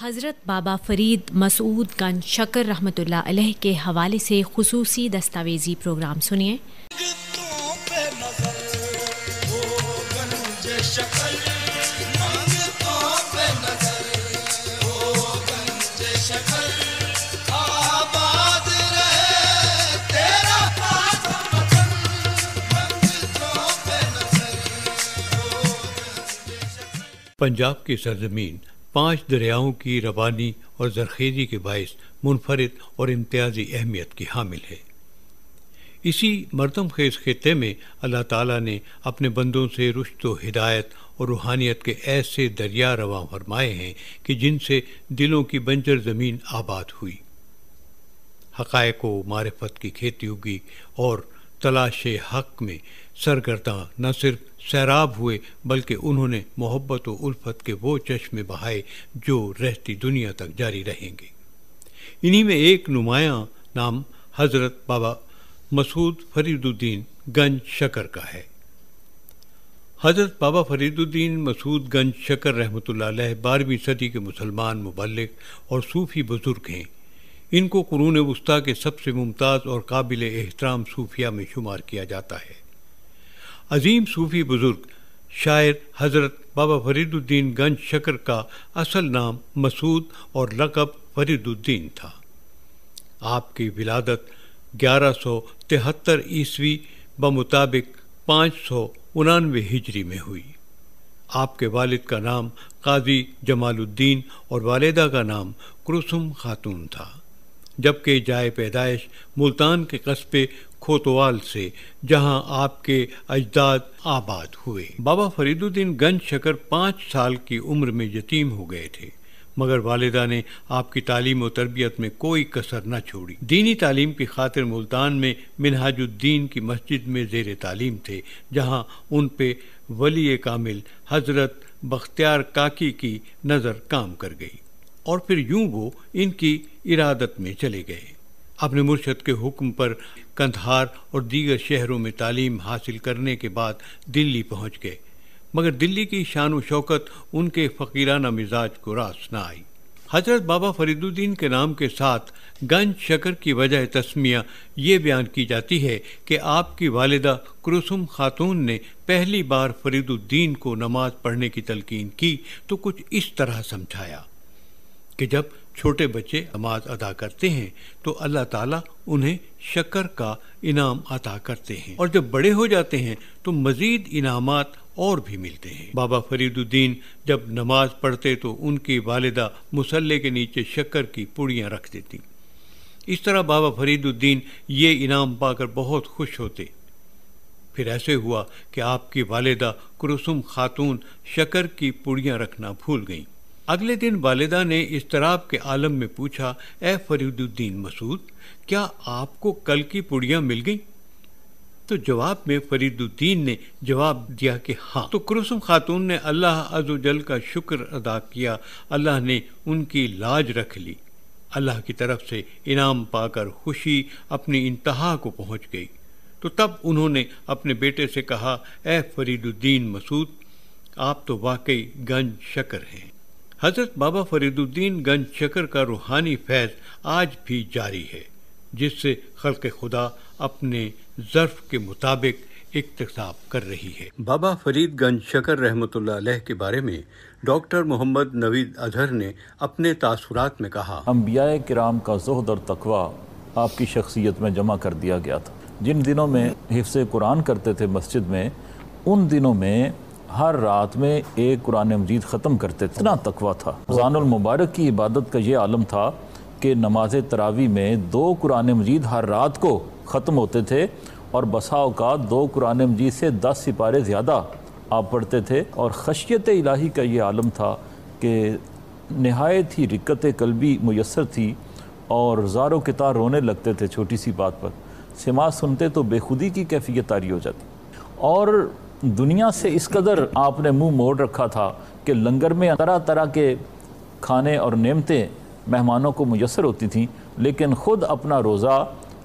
हज़रत बाबा फरीद मसूद गन शकर रहमत अलह के हवाले से खसूसी दस्तावेजी प्रोग्राम सुनिए पंजाब की सरजमीन पांच दरियाओं की रवानी और जरखेजी के बायस मुनफरद और इम्तियाजी अहमियत की हामिल है इसी मरदम खेज खत्े में अल्लाह ताली ने अपने बंदों से रुश्त व हिदायत और रूहानियत के ऐसे दरिया रवा फरमाए हैं कि जिनसे दिलों की बंजर ज़मीन आबाद हुई हक़ व मारफत की खेती उगी और तलाश हक में सरगर्दा न सिर्फ सैराब हुए बल्कि उन्होंने मोहब्बत और उल्फत के वो चश्मे बहाए जो रहती दुनिया तक जारी रहेंगे इन्हीं में एक नुमाया नाम हज़रत बाबा मसूद फरीदुद्दीन गंज शकर का है हज़रत बाबा फरीदुद्दीन मसूद गंज शकर रहमत बारहवीं सदी के मुसलमान मुबलिक और सूफ़ी बुज़ुर्ग हैं इनको कुरून वस्ता के सबसे मुमताज़ और काबिल एहतराम सूफिया में शुमार किया जाता है अजीम सूफी बुज़ुर्ग शायर हज़रत बाबा फरीदुद्दीन गंज शकर का असल नाम मसूद और लकब फरीदुद्दीन था आपकी विलादत ग्यारह सौ तिहत्तर ईस्वी बमुताबिक पाँच सौ उनानवे हिजरी में हुई आपके वालिद का नाम काजी जमालुद्दीन और वालदा का नाम कुलसुम खातून था जबकि जाए पैदाइश मुल्तान के कस्बे खोतवाल से जहां आपके अजदाद आबाद हुए बाबा फरीदुद्दीन गंज शकर पाँच साल की उम्र में यतीम हो गए थे मगर वालदा ने आपकी तालीम और तरबियत में कोई कसर न छोड़ी दीनी तालीम की खातिर मुल्तान में मिनहाजुद्दीन की मस्जिद में जेर तालीम थे जहाँ उन पे वली कामिल हज़रत बख्तियार काकी की नज़र काम कर गई और फिर यूं वो इनकी इरादत में चले गए अपने मुर्शद के हुक्म पर कंधार और दीगर शहरों में तालीम हासिल करने के बाद दिल्ली पहुंच गए मगर दिल्ली की शान शौकत उनके फ़कीराना मिजाज को रास न आई हजरत बाबा फरीदुद्दीन के नाम के साथ गंज शकर की वजह तस्मिया ये बयान की जाती है कि आपकी वालदा क्रसुम खातून ने पहली बार फरीदुद्दीन को नमाज पढ़ने की तलकीन की तो कुछ इस तरह समझाया कि जब छोटे बच्चे नमाज अदा करते हैं तो अल्लाह ताला उन्हें शक्कर का इनाम अदा करते हैं और जब बड़े हो जाते हैं तो मजीद इनाम और भी मिलते हैं बाबा फरीदुद्दीन जब नमाज पढ़ते तो उनकी वालदा मुसल्ले के नीचे शक्कर की पुड़ियाँ रख देती इस तरह बाबा फरीदुद्दीन ये इनाम पाकर बहुत खुश होते फिर ऐसे हुआ कि आपकी वालदा कुरसुम खातून शक्कर की पुड़ियाँ रखना भूल गईं अगले दिन वालदा ने इस्तराब के आलम में पूछा ए फरीदुद्दीन मसूद क्या आपको कल की पुड़ियाँ मिल गई तो जवाब में फरीदुद्दीन ने जवाब दिया कि हाँ तो कुलसुम खातून ने अल्लाह अजुजल का शुक्र अदा किया अल्लाह ने उनकी लाज रख ली अल्लाह की तरफ से इनाम पाकर खुशी अपनी इंतहा को पहुंच गई तो तब उन्होंने अपने बेटे से कहा ए फरीदुद्दीन मसूद आप तो वाकई गंज शकर हैं हजरत बाबा फरीदुद्दीन गंज शकर का रूहानी फैज आज भी जारी है जिससे खल्क खुदा अपने ज़र्फ के मुताबिक इकतसाब कर रही है बाबा गंज शकर रहमत के बारे में डॉक्टर मोहम्मद नवीद अजहर ने अपने तासुरात में कहा अम्बिया कराम का जहद और तकवा आपकी शख्सियत में जमा कर दिया गया था जिन दिनों में हिफ्स कुरान करते थे मस्जिद में उन दिनों में हर रात में एक कुरान मजीद ख़त्म करते थे इतना तकवा था रमज़ानमबारक की इबादत का ये आलम था कि नमाज तरावी में दो कुरान मजीद हर रात को ख़त्म होते थे और बसा का दो कुरान मजीद से दस सिपारे ज़्यादा आप पढ़ते थे और खशियत इलाही का ये आलम था कि नहायत ही रिक्कत कलबी मैसर थी और जारो कितार रोने लगते थे छोटी सी बात पर सिमा सुनते तो बेखुदी की कैफियत तारी हो जाती और दुनिया से इस कदर आपने मुंह मोड़ रखा था कि लंगर में तरह तरह के खाने और नेमतें मेहमानों को मैसर होती थीं लेकिन ख़ुद अपना रोज़ा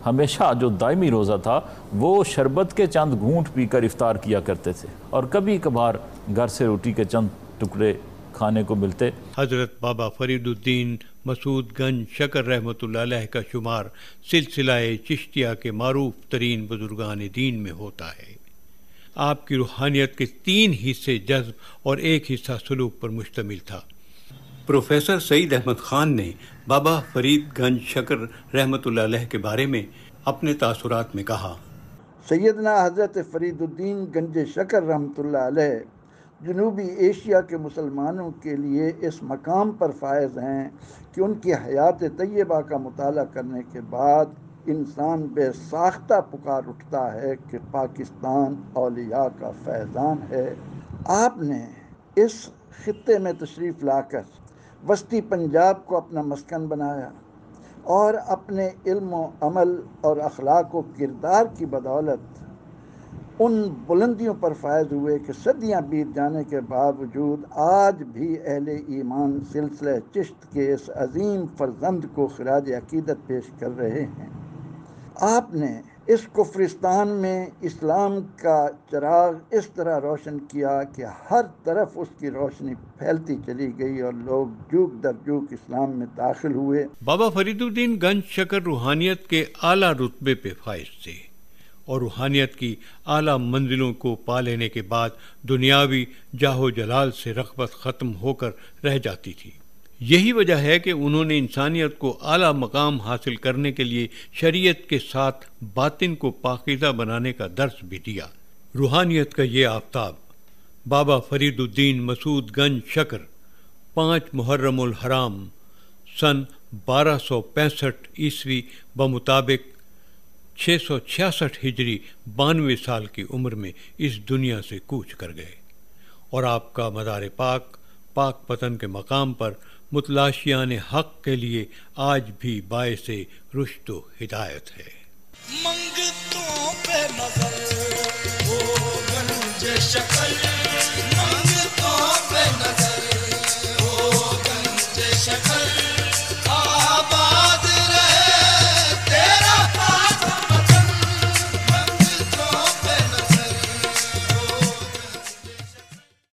हमेशा जो दायमी रोज़ा था वो शरबत के चंद घूंट पीकर इफ़ार किया करते थे और कभी कभार घर से रोटी के चंद टुकड़े खाने को मिलते हज़रत बाबा फरीदुद्दीन मसूद गंज शकर रहमत का शुमार सिलसिला चिश्तिया के मरूफ तरीन बुजुर्गान दीन में होता है आपकी रूहानियत के तीन हिस्से जज्ब और एक हिस्सा सलूक पर मुश्तमिल था प्रोफेसर सईद अहमद खान ने बाबा फरीद गंज शकर रहमत के बारे में अपने तासुरात में कहा सैदना हज़रत फरीदुद्दीन गंज शकर रहमत जनूबी एशिया के मुसलमानों के लिए इस मकाम पर फायज़ हैं कि उनकी हयात तय्यबा का मताल करने के बाद इंसान बेसाख्ता पुकार उठता है कि पाकिस्तान अलिया का फैज़ान है आपने इस ख़त्े में तशरीफ़ लाकर वस्ती पंजाब को अपना मस्कन बनाया और अपने इल्म अमल और अखलाक किरदार की बदौलत उन बुलंदियों पर फायज हुए कि सदियां बीत जाने के बावजूद आज भी अहले ईमान सिलसिले चिश्त के इस अजीम फरजंद को खराज अकीदत पेश कर रहे हैं आपने इस कुफ्रिस्तान में इस्लाम का चराग इस तरह रोशन किया कि हर तरफ उसकी रोशनी फैलती चली गई और लोग जूक दर जूक इस्लाम में दाखिल हुए बाबा फरीदुद्दीन गंज शकर रूहानियत के आला रुतबे पे फाइज थे और रूहानियत की आला मंजिलों को पा लेने के बाद दुनियावी जाहो जलाल से रखबत ख़त्म होकर रह जाती थी यही वजह है कि उन्होंने इंसानियत को आला मकाम हासिल करने के लिए शरीयत के साथ बातिन को पाकिज़ा बनाने का दर्स भी दिया रूहानियत का ये आफ्ताब बाबा फरीदुद्दीन मसूद गंज शकर पाँच मुहर्रमुल हराम सन 1265 ईस्वी बमुताबिक छियासठ हिजरी बानवे साल की उम्र में इस दुनिया से कूच कर गए और आपका मदार पाक पाक पतन के मकाम पर मुतलाशियान हक के लिए आज भी बाय से रुश्तो हिदायत है मंगतों पे मगर, ओ